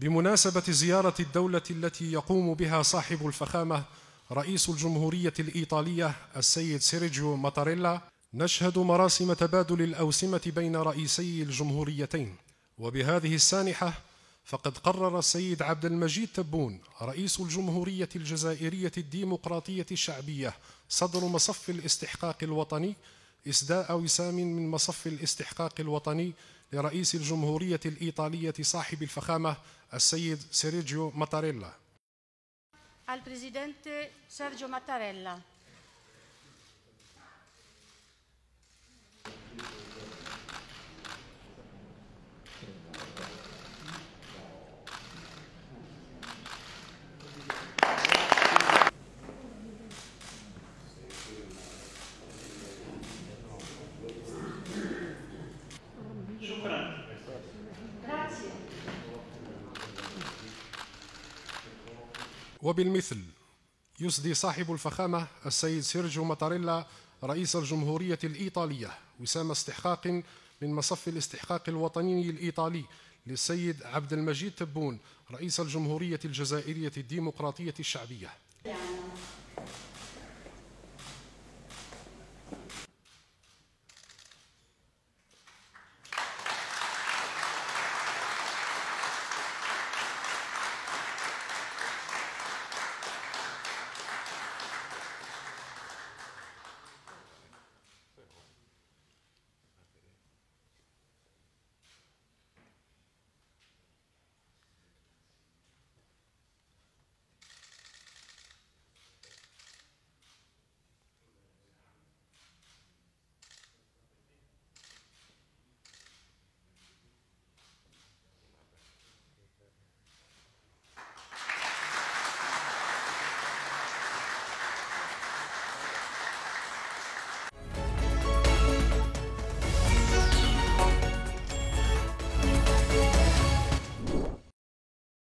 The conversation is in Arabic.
بمناسبة زيارة الدولة التي يقوم بها صاحب الفخامة رئيس الجمهورية الإيطالية السيد سيرجيو ماتاريلا نشهد مراسم تبادل الأوسمة بين رئيسي الجمهوريتين وبهذه السانحة فقد قرر السيد عبد المجيد تبون رئيس الجمهورية الجزائرية الديمقراطية الشعبية صدر مصف الاستحقاق الوطني إسداء وسام من مصف الاستحقاق الوطني لرئيس الجمهورية الإيطالية صاحب الفخامة السيد سيرجيو ماتاريلا. Al presidente Sergio Mattarella. وبالمثل يسدي صاحب الفخامة السيد سيرجيو ماتاريلا رئيس الجمهورية الإيطالية وسام استحقاق من مصف الاستحقاق الوطني الإيطالي للسيد عبد المجيد تبون رئيس الجمهورية الجزائرية الديمقراطية الشعبية